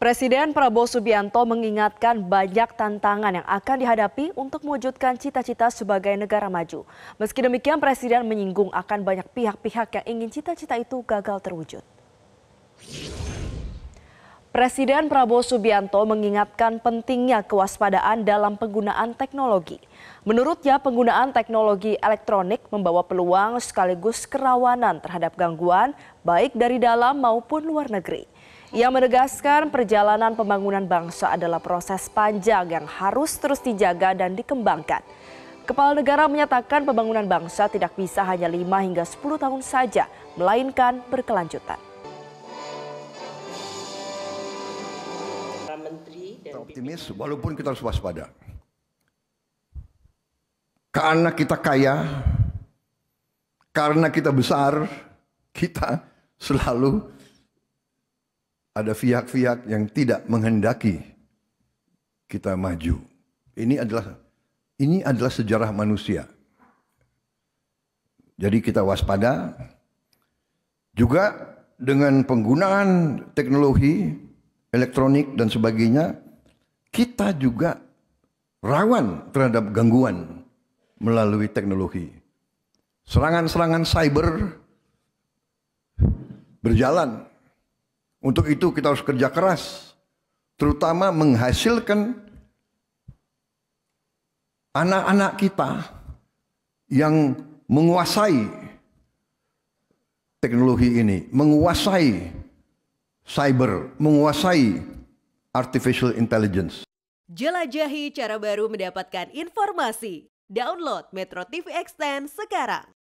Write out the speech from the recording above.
Presiden Prabowo Subianto mengingatkan banyak tantangan yang akan dihadapi untuk mewujudkan cita-cita sebagai negara maju. Meski demikian, Presiden menyinggung akan banyak pihak-pihak yang ingin cita-cita itu gagal terwujud. Presiden Prabowo Subianto mengingatkan pentingnya kewaspadaan dalam penggunaan teknologi. Menurutnya, penggunaan teknologi elektronik membawa peluang sekaligus kerawanan terhadap gangguan, baik dari dalam maupun luar negeri. Ia menegaskan perjalanan pembangunan bangsa adalah proses panjang yang harus terus dijaga dan dikembangkan. Kepala negara menyatakan pembangunan bangsa tidak bisa hanya 5 hingga 10 tahun saja, melainkan berkelanjutan. optimis walaupun kita harus waspada. Karena kita kaya, karena kita besar, kita selalu ada pihak-pihak yang tidak menghendaki kita maju. Ini adalah ini adalah sejarah manusia. Jadi kita waspada juga dengan penggunaan teknologi elektronik dan sebagainya kita juga rawan terhadap gangguan melalui teknologi. Serangan-serangan cyber berjalan untuk itu kita harus kerja keras, terutama menghasilkan anak-anak kita yang menguasai teknologi ini, menguasai cyber, menguasai artificial intelligence. Jelajahi cara baru mendapatkan informasi. Download Metro TV Extend sekarang.